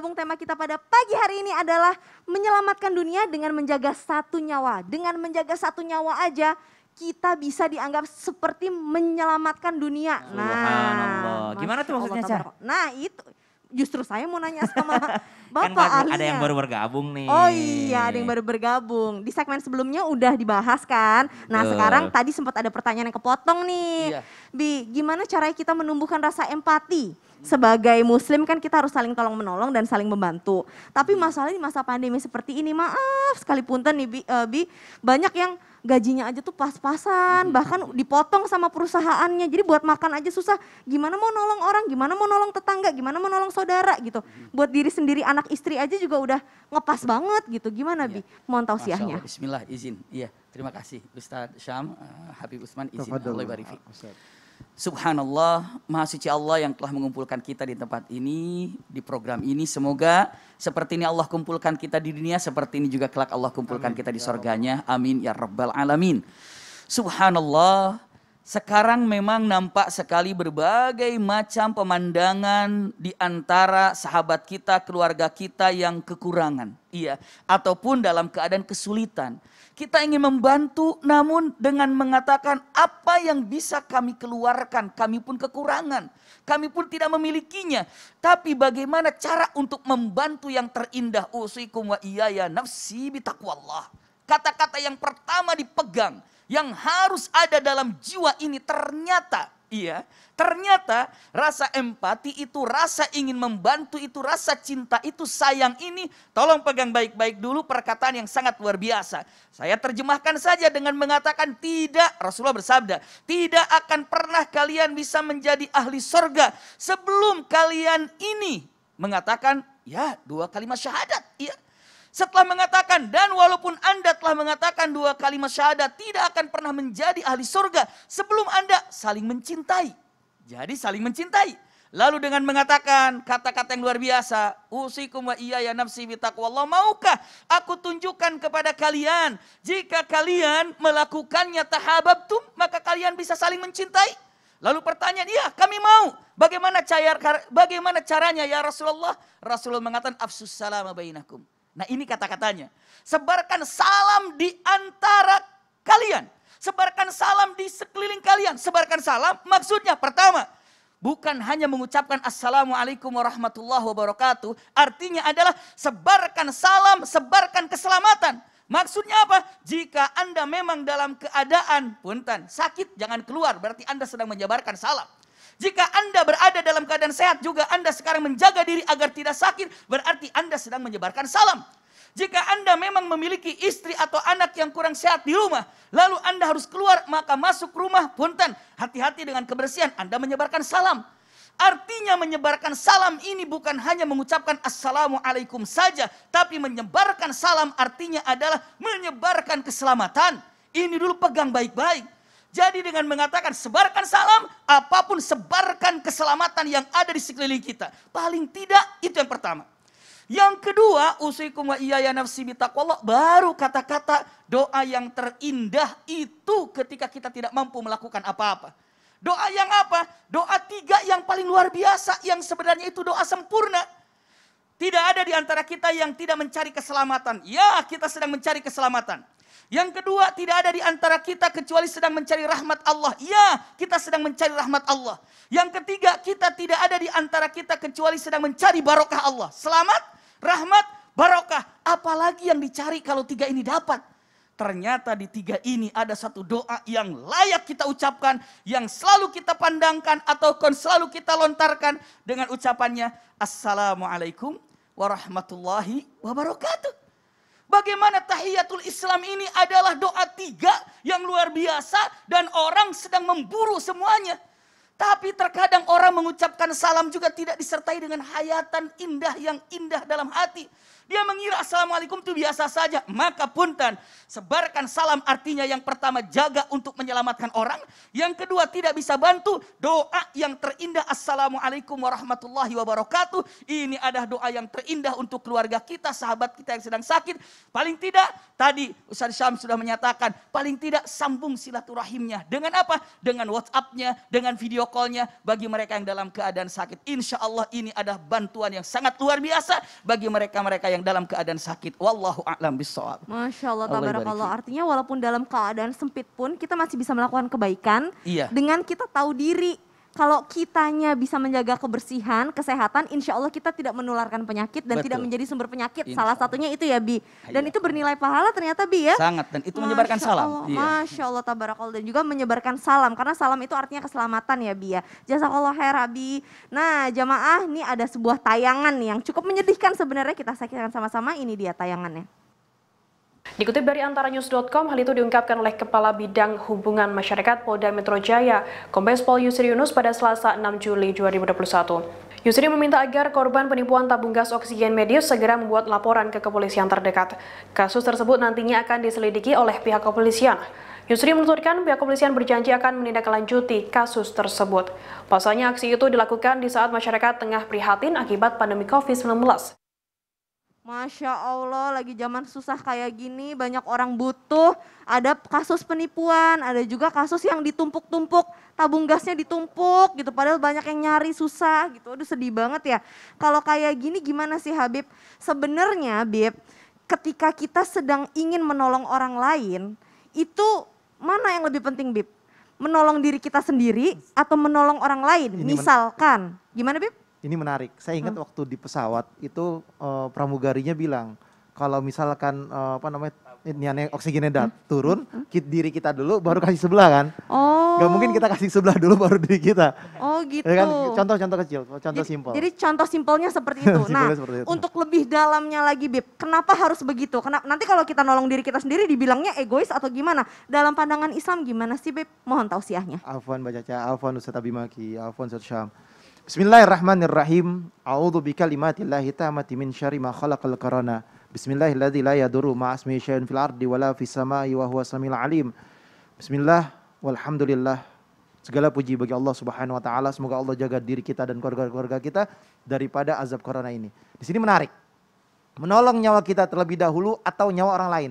bergabung tema kita pada pagi hari ini adalah menyelamatkan dunia dengan menjaga satu nyawa. Dengan menjaga satu nyawa aja kita bisa dianggap seperti menyelamatkan dunia. Nah, gimana tuh maksudnya, Cah? Nah, itu justru saya mau nanya sama kan Bapak kan Ada yang baru bergabung nih. Oh iya, ada yang baru bergabung. Di segmen sebelumnya udah dibahas kan. Nah, Duh. sekarang tadi sempat ada pertanyaan yang kepotong nih. Iya. Bi, gimana caranya kita menumbuhkan rasa empati? Sebagai muslim kan kita harus saling tolong menolong dan saling membantu. Tapi hmm. masalahnya di masa pandemi seperti ini maaf sekalipun punten nih Bi, uh, Bi banyak yang gajinya aja tuh pas-pasan, hmm. bahkan dipotong sama perusahaannya. Jadi buat makan aja susah. Gimana mau nolong orang, gimana mau nolong tetangga, gimana mau nolong saudara gitu. Hmm. Buat diri sendiri anak istri aja juga udah ngepas banget gitu. Gimana ya. Bi? Mohon tausiahnya. Bismillah izin. Iya, terima kasih Ustaz Syam, uh, Habib Usman izin. Allah barifi. Subhanallah, Maha Suci Allah yang telah mengumpulkan kita di tempat ini, di program ini. Semoga seperti ini Allah kumpulkan kita di dunia, seperti ini juga kelak Allah kumpulkan Amin. kita di ya sorganya. Amin ya Rabbal Alamin. Subhanallah, sekarang memang nampak sekali berbagai macam pemandangan di antara sahabat kita, keluarga kita yang kekurangan. Iya, ataupun dalam keadaan kesulitan. Kita ingin membantu namun dengan mengatakan apa yang bisa kami keluarkan, kami pun kekurangan. Kami pun tidak memilikinya. Tapi bagaimana cara untuk membantu yang terindah. Usikum wa iya ya nafsi bitakwallah. Kata-kata yang pertama dipegang yang harus ada dalam jiwa ini ternyata Iya, ternyata rasa empati itu, rasa ingin membantu itu, rasa cinta itu, sayang ini. Tolong pegang baik-baik dulu perkataan yang sangat luar biasa. Saya terjemahkan saja dengan mengatakan tidak, Rasulullah bersabda, tidak akan pernah kalian bisa menjadi ahli sorga sebelum kalian ini mengatakan ya dua kalimat syahadat. Iya, setelah mengatakan, dan walaupun Anda telah mengatakan dua kalimat syahadat, tidak akan pernah menjadi ahli surga sebelum Anda saling mencintai. Jadi saling mencintai. Lalu dengan mengatakan kata-kata yang luar biasa, usikum wa iya ya nafsi bitaqwallah, maukah aku tunjukkan kepada kalian, jika kalian melakukannya tahabab tuh, maka kalian bisa saling mencintai. Lalu pertanyaan, iya kami mau. Bagaimana, cair, bagaimana caranya ya Rasulullah? Rasulullah mengatakan, afsus salama bainakum. Nah ini kata-katanya. Sebarkan salam di antara kalian. Sebarkan salam di sekeliling kalian. Sebarkan salam maksudnya pertama. Bukan hanya mengucapkan Assalamualaikum warahmatullahi wabarakatuh. Artinya adalah sebarkan salam, sebarkan keselamatan. Maksudnya apa? Jika Anda memang dalam keadaan punten, sakit, jangan keluar. Berarti Anda sedang menjabarkan salam. Jika Anda berada dalam keadaan sehat juga Anda sekarang menjaga diri agar tidak sakit, berarti Anda sedang menyebarkan salam. Jika Anda memang memiliki istri atau anak yang kurang sehat di rumah, lalu Anda harus keluar, maka masuk rumah, punten, hati-hati dengan kebersihan, Anda menyebarkan salam. Artinya menyebarkan salam ini bukan hanya mengucapkan Assalamualaikum saja, tapi menyebarkan salam artinya adalah menyebarkan keselamatan. Ini dulu pegang baik-baik. Jadi dengan mengatakan sebarkan salam, apapun sebarkan keselamatan yang ada di sekeliling kita. Paling tidak itu yang pertama. Yang kedua, usikum wa iyaya nafsi bitaqwallah, baru kata-kata doa yang terindah itu ketika kita tidak mampu melakukan apa-apa. Doa yang apa? Doa tiga yang paling luar biasa yang sebenarnya itu doa sempurna. Tidak ada di antara kita yang tidak mencari keselamatan. Ya, kita sedang mencari keselamatan. Yang kedua, tidak ada di antara kita kecuali sedang mencari rahmat Allah. Ya, kita sedang mencari rahmat Allah. Yang ketiga, kita tidak ada di antara kita kecuali sedang mencari barokah Allah. Selamat, rahmat, barokah. Apalagi yang dicari kalau tiga ini dapat. Ternyata di tiga ini ada satu doa yang layak kita ucapkan, yang selalu kita pandangkan atau selalu kita lontarkan dengan ucapannya Assalamualaikum warahmatullahi wabarakatuh. Bagaimana tahiyatul Islam ini adalah doa tiga yang luar biasa dan orang sedang memburu semuanya. Tapi terkadang orang mengucapkan salam juga tidak disertai dengan hayatan indah yang indah dalam hati. Dia mengira assalamualaikum itu biasa saja. Maka punten, sebarkan salam artinya yang pertama jaga untuk menyelamatkan orang. Yang kedua tidak bisa bantu. Doa yang terindah assalamualaikum warahmatullahi wabarakatuh. Ini adalah doa yang terindah untuk keluarga kita, sahabat kita yang sedang sakit. Paling tidak tadi Ustaz Syam sudah menyatakan. Paling tidak sambung silaturahimnya. Dengan apa? Dengan WhatsApp-nya, dengan video call-nya bagi mereka yang dalam keadaan sakit. Insya Allah ini adalah bantuan yang sangat luar biasa bagi mereka-mereka yang yang dalam keadaan sakit. Wallahu a'lam bishawab. Masya Allah, Allah Artinya walaupun dalam keadaan sempit pun kita masih bisa melakukan kebaikan. Iya. Dengan kita tahu diri kalau kitanya bisa menjaga kebersihan, kesehatan, insya Allah kita tidak menularkan penyakit dan Betul. tidak menjadi sumber penyakit. Insya Salah satunya itu ya Bi. Iya. Dan Ayo. itu bernilai pahala ternyata Bi ya. Sangat dan itu menyebarkan Masya salam. Allah, iya. Masya Allah tabarakallah dan juga menyebarkan salam karena salam itu artinya keselamatan ya Bi ya. Jasa Allah Abi. Nah jamaah ini ada sebuah tayangan yang cukup menyedihkan sebenarnya kita saksikan sama-sama ini dia tayangannya. Dikutip dari antaranews.com, hal itu diungkapkan oleh Kepala Bidang Hubungan Masyarakat Polda Metro Jaya, Kombes Pol Yusri Yunus pada Selasa 6 Juli 2021. Yusri meminta agar korban penipuan tabung gas oksigen medius segera membuat laporan ke kepolisian terdekat. Kasus tersebut nantinya akan diselidiki oleh pihak kepolisian. Yusri menuturkan pihak kepolisian berjanji akan menindaklanjuti kasus tersebut. Pasalnya aksi itu dilakukan di saat masyarakat tengah prihatin akibat pandemi COVID-19. Masya Allah, lagi zaman susah kayak gini, banyak orang butuh, ada kasus penipuan, ada juga kasus yang ditumpuk-tumpuk, tabung gasnya ditumpuk gitu, padahal banyak yang nyari susah gitu, aduh sedih banget ya. Kalau kayak gini gimana sih Habib? Sebenarnya Bib, ketika kita sedang ingin menolong orang lain, itu mana yang lebih penting Bib? Menolong diri kita sendiri atau menolong orang lain? Ini Misalkan, gimana Bib? Ini menarik. Saya ingat hmm. waktu di pesawat itu uh, pramugarinya bilang kalau misalkan uh, apa namanya ini oksigennya dah hmm. turun, hmm, hmm. Kit, diri kita dulu baru kasih sebelah kan. Oh. Gak mungkin kita kasih sebelah dulu baru diri kita. Oh gitu. Ya kan gitu. contoh-contoh kecil, contoh simpel. Jadi contoh simpelnya seperti itu. nah, seperti itu. untuk lebih dalamnya lagi Bib, kenapa harus begitu? Kenapa nanti kalau kita nolong diri kita sendiri dibilangnya egois atau gimana? Dalam pandangan Islam gimana sih Bib? Mohon tausiahnya. Afwan caca Alfon Ustaz Abimaki, Alfon Ustaz Syam. Bismillahirrahmanirrahim. A'udzu bi tammati min syarri ma khalaqal karana. Bismillahirrahmanirrahim. la yadurru ma asmihi syai'un fil ardi wala fis samai wa huwa samil alim. Bismillah walhamdulillah. Segala puji bagi Allah Subhanahu wa taala. Semoga Allah jaga diri kita dan keluarga-keluarga kita daripada azab corona ini. Di sini menarik. Menolong nyawa kita terlebih dahulu atau nyawa orang lain.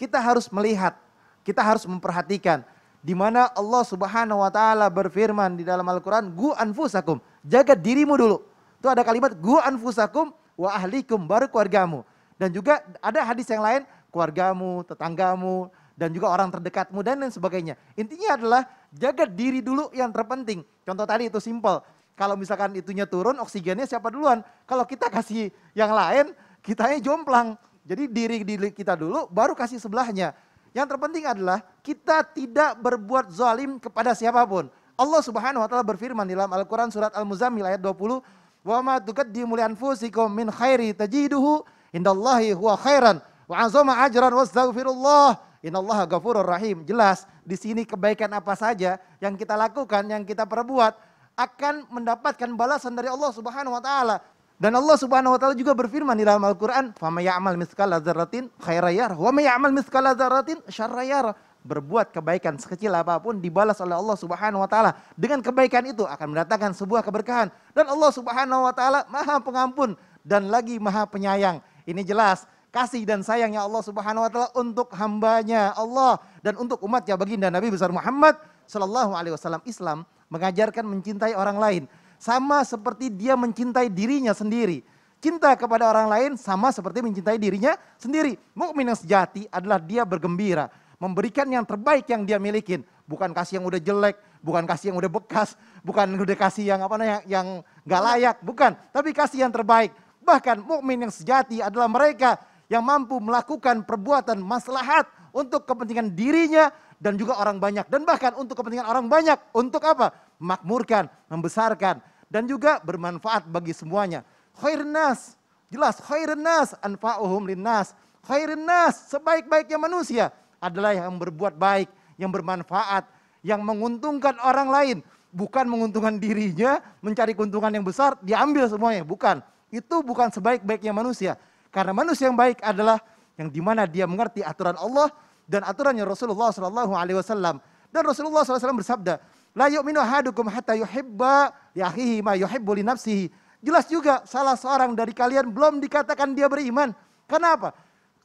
Kita harus melihat, kita harus memperhatikan di mana Allah Subhanahu wa taala berfirman di dalam Al-Qur'an, "Gu anfusakum" Jaga dirimu dulu. Itu ada kalimat gua anfusakum wa ahlikum baru keluargamu. Dan juga ada hadis yang lain keluargamu, tetanggamu, dan juga orang terdekatmu dan lain sebagainya. Intinya adalah jaga diri dulu yang terpenting. Contoh tadi itu simple. Kalau misalkan itunya turun, oksigennya siapa duluan? Kalau kita kasih yang lain, kitanya jomplang. Jadi diri diri kita dulu, baru kasih sebelahnya. Yang terpenting adalah kita tidak berbuat zalim kepada siapapun. Allah Subhanahu wa taala berfirman dalam Al-Qur'an surat Al-Muzammil ayat 20, "Wa ma tuqaddimu li anfusikum min khairi tajiduhu indallahi huwa khairan wa azama ajran wastaghfirullah." Innallaha ghafurur rahim. Jelas di sini kebaikan apa saja yang kita lakukan, yang kita perbuat akan mendapatkan balasan dari Allah Subhanahu wa taala. Dan Allah Subhanahu wa taala juga berfirman di dalam Al-Qur'an, "Fama ya'mal mithqala dzarratin khairan yarah, wa may ya'mal mithqala dzarratin syarran yarah." berbuat kebaikan sekecil apapun dibalas oleh Allah Subhanahu wa taala. Dengan kebaikan itu akan mendatangkan sebuah keberkahan dan Allah Subhanahu wa taala Maha Pengampun dan lagi Maha Penyayang. Ini jelas kasih dan sayangnya Allah Subhanahu wa taala untuk hambanya Allah dan untuk umatnya baginda Nabi besar Muhammad sallallahu alaihi wasallam. Islam mengajarkan mencintai orang lain sama seperti dia mencintai dirinya sendiri cinta kepada orang lain sama seperti mencintai dirinya sendiri. Mukmin yang sejati adalah dia bergembira memberikan yang terbaik yang dia milikin. Bukan kasih yang udah jelek, bukan kasih yang udah bekas, bukan udah kasih yang apa namanya yang nggak layak, bukan. Tapi kasih yang terbaik. Bahkan mukmin yang sejati adalah mereka yang mampu melakukan perbuatan maslahat untuk kepentingan dirinya dan juga orang banyak. Dan bahkan untuk kepentingan orang banyak. Untuk apa? Makmurkan, membesarkan. Dan juga bermanfaat bagi semuanya. Khairnas, jelas khairnas anfa'uhum linnas. Khairnas, sebaik-baiknya manusia adalah yang berbuat baik, yang bermanfaat, yang menguntungkan orang lain. Bukan menguntungkan dirinya, mencari keuntungan yang besar, diambil semuanya. Bukan. Itu bukan sebaik-baiknya manusia. Karena manusia yang baik adalah yang dimana dia mengerti aturan Allah dan aturannya Rasulullah Shallallahu Alaihi Wasallam. Dan Rasulullah SAW bersabda, La yu'minu ahadukum hatta yuhibba li ma yuhibbu nafsihi. Jelas juga salah seorang dari kalian belum dikatakan dia beriman. Kenapa?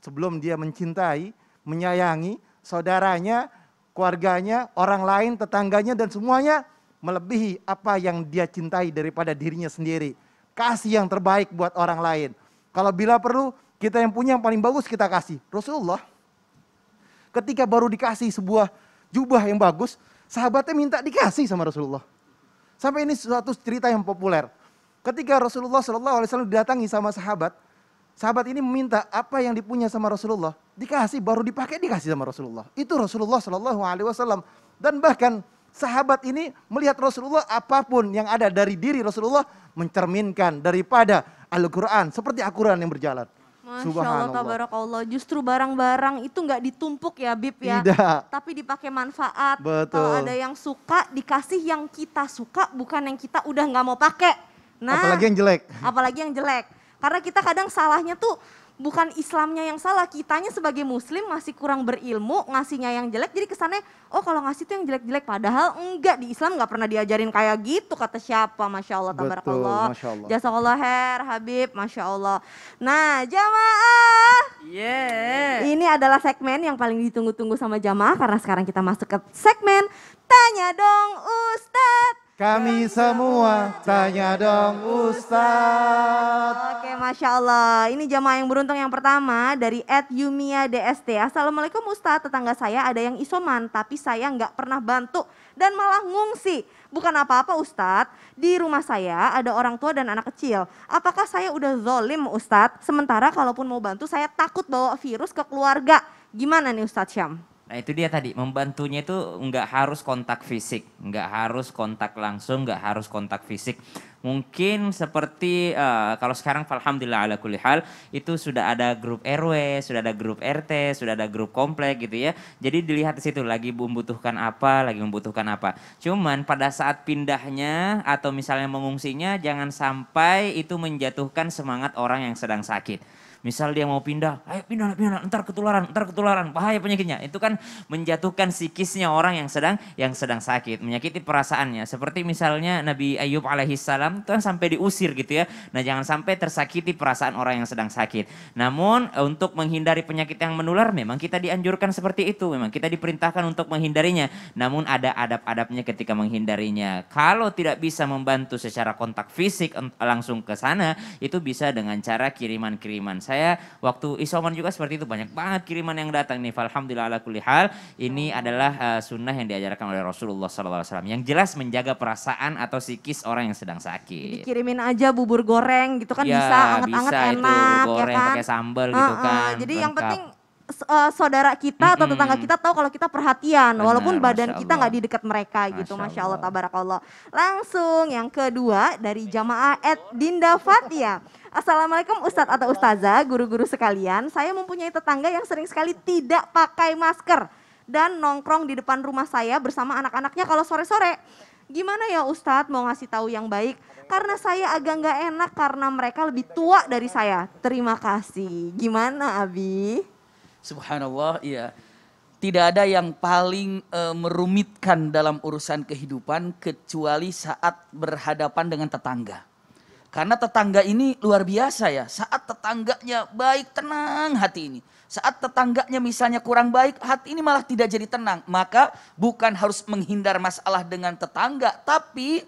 Sebelum dia mencintai menyayangi saudaranya, keluarganya, orang lain, tetangganya dan semuanya melebihi apa yang dia cintai daripada dirinya sendiri. Kasih yang terbaik buat orang lain. Kalau bila perlu kita yang punya yang paling bagus kita kasih. Rasulullah ketika baru dikasih sebuah jubah yang bagus, sahabatnya minta dikasih sama Rasulullah. Sampai ini suatu cerita yang populer. Ketika Rasulullah saw datangi didatangi sama sahabat, Sahabat ini meminta apa yang dipunya sama Rasulullah, dikasih baru dipakai dikasih sama Rasulullah. Itu Rasulullah Shallallahu Alaihi Wasallam. Dan bahkan sahabat ini melihat Rasulullah apapun yang ada dari diri Rasulullah mencerminkan daripada Al-Quran seperti Al-Quran yang berjalan. Masya Subhanallah. Allah, Justru barang-barang itu nggak ditumpuk ya, Bib ya. Tidak. Tapi dipakai manfaat. Betul. Kalau ada yang suka, dikasih yang kita suka, bukan yang kita udah nggak mau pakai. Nah, apalagi yang jelek. Apalagi yang jelek. Karena kita kadang salahnya tuh bukan Islamnya yang salah, kitanya sebagai muslim masih kurang berilmu, ngasihnya yang jelek, jadi kesannya, oh kalau ngasih tuh yang jelek-jelek, padahal enggak, di Islam enggak pernah diajarin kayak gitu, kata siapa, Masya Allah, allah Jasa Allah Her, Habib, Masya Allah. Nah, jamaah, yeah. ini adalah segmen yang paling ditunggu-tunggu sama jamaah, karena sekarang kita masuk ke segmen, tanya dong Ustadz. Kami semua tanya dong Ustaz. Oke Masya Allah. Ini jamaah yang beruntung yang pertama dari Ed Yumia DST. Assalamualaikum Ustaz. Tetangga saya ada yang isoman tapi saya nggak pernah bantu dan malah ngungsi. Bukan apa-apa Ustaz. Di rumah saya ada orang tua dan anak kecil. Apakah saya udah zolim Ustaz? Sementara kalaupun mau bantu saya takut bawa virus ke keluarga. Gimana nih Ustaz Syam? Nah itu dia tadi membantunya itu nggak harus kontak fisik, nggak harus kontak langsung, nggak harus kontak fisik. Mungkin seperti uh, kalau sekarang alhamdulillah ala kulli hal itu sudah ada grup RW, sudah ada grup RT, sudah ada grup komplek gitu ya. Jadi dilihat di situ lagi membutuhkan apa, lagi membutuhkan apa. Cuman pada saat pindahnya atau misalnya mengungsinya jangan sampai itu menjatuhkan semangat orang yang sedang sakit Misal dia mau pindah, ayo pindah, pindah, ntar ketularan, ntar ketularan, bahaya penyakitnya. Itu kan menjatuhkan psikisnya orang yang sedang yang sedang sakit, menyakiti perasaannya. Seperti misalnya Nabi Ayub alaihissalam itu kan sampai diusir gitu ya. Nah jangan sampai tersakiti perasaan orang yang sedang sakit. Namun untuk menghindari penyakit yang menular memang kita dianjurkan seperti itu. Memang kita diperintahkan untuk menghindarinya. Namun ada adab-adabnya ketika menghindarinya. Kalau tidak bisa membantu secara kontak fisik langsung ke sana, itu bisa dengan cara kiriman-kiriman. Saya saya waktu isoman juga seperti itu banyak banget kiriman yang datang nih. Alhamdulillah ala kulli hal. Ini adalah uh, sunnah yang diajarkan oleh Rasulullah SAW. Yang jelas menjaga perasaan atau psikis orang yang sedang sakit. Dikirimin aja bubur goreng gitu kan ya, bisa anget-anget enak. Itu, ya goreng ya kan? pakai sambal uh, gitu kan. Jadi lengkap. yang penting uh, saudara kita atau tetangga kita tahu kalau kita perhatian Benar, walaupun badan kita nggak di dekat mereka gitu masya Allah, Allah tabarakallah langsung yang kedua dari jamaah Ed Dinda Fatia Assalamualaikum Ustadz atau Ustazah guru-guru sekalian saya mempunyai tetangga yang sering sekali tidak pakai masker dan nongkrong di depan rumah saya bersama anak-anaknya kalau sore-sore Gimana ya Ustadz mau ngasih tahu yang baik? Karena saya agak nggak enak karena mereka lebih tua dari saya. Terima kasih. Gimana Abi? Subhanallah, iya. Tidak ada yang paling e, merumitkan dalam urusan kehidupan kecuali saat berhadapan dengan tetangga. Karena tetangga ini luar biasa ya. Saat tetangganya baik, tenang hati ini. Saat tetangganya misalnya kurang baik, hati ini malah tidak jadi tenang. Maka bukan harus menghindar masalah dengan tetangga, tapi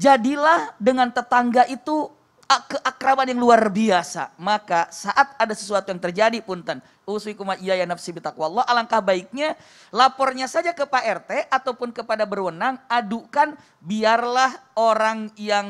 jadilah dengan tetangga itu keakraban yang luar biasa. Maka saat ada sesuatu yang terjadi, punten, usikum iya ya nafsi Allah. Alangkah baiknya lapornya saja ke Pak RT ataupun kepada berwenang adukan biarlah orang yang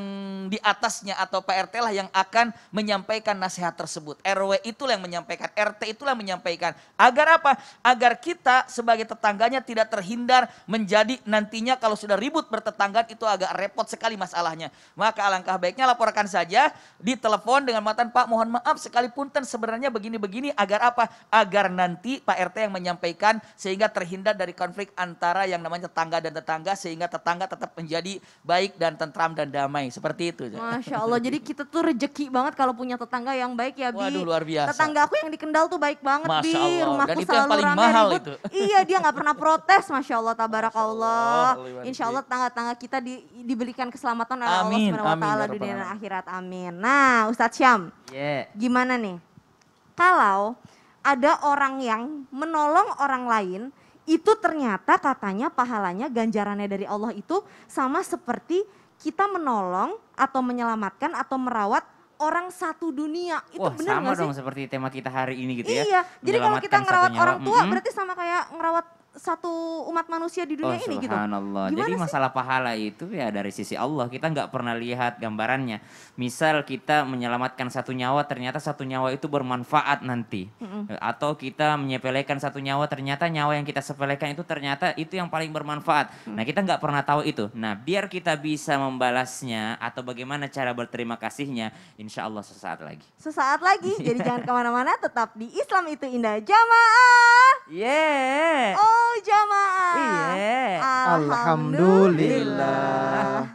di atasnya atau Pak RT lah yang akan menyampaikan nasihat tersebut. RW itulah yang menyampaikan, RT itulah yang menyampaikan. Agar apa? Agar kita sebagai tetangganya tidak terhindar menjadi nantinya kalau sudah ribut bertetangga itu agak repot sekali masalahnya. Maka alangkah baiknya laporkan saja di telepon dengan matan Pak mohon maaf sekalipun ten sebenarnya begini-begini agar apa? agar nanti Pak RT yang menyampaikan sehingga terhindar dari konflik antara yang namanya tetangga dan tetangga sehingga tetangga tetap menjadi baik dan tentram dan damai seperti itu. Masya Allah jadi kita tuh rejeki banget kalau punya tetangga yang baik ya Bi. Waduh luar biasa. Tetangga aku yang dikendal tuh baik banget Masya Bi. Allah. Rumahku dan itu selalu yang paling rame mahal ribut. Itu. Iya dia nggak pernah protes Masya Allah tabarakallah. Insya Allah tetangga-tetangga kita di, diberikan keselamatan oleh Allah SWT dunia dan akhirat amin. Nah Ustadz Syam yeah. gimana nih? Kalau ada orang yang menolong orang lain itu ternyata katanya pahalanya ganjarannya dari Allah itu sama seperti kita menolong atau menyelamatkan atau merawat orang satu dunia itu Wah, benar sama gak sih? dong seperti tema kita hari ini gitu iya. ya. Iya, jadi kalau kita ngerawat orang tua mm -hmm. berarti sama kayak ngerawat satu umat manusia di dunia oh, ini gitu. Subhanallah. Jadi sih? masalah pahala itu ya dari sisi Allah kita nggak pernah lihat gambarannya. Misal kita menyelamatkan satu nyawa ternyata satu nyawa itu bermanfaat nanti. Mm-hmm. Atau kita menyepelekan satu nyawa ternyata nyawa yang kita sepelekan itu ternyata itu yang paling bermanfaat. Mm-hmm. Nah kita nggak pernah tahu itu. Nah biar kita bisa membalasnya atau bagaimana cara berterima kasihnya, insya Allah sesaat lagi. Sesaat lagi. Jadi jangan kemana-mana, tetap di Islam itu indah jamaah. Yeah. Oh jamaah. Iya. Alhamdulillah.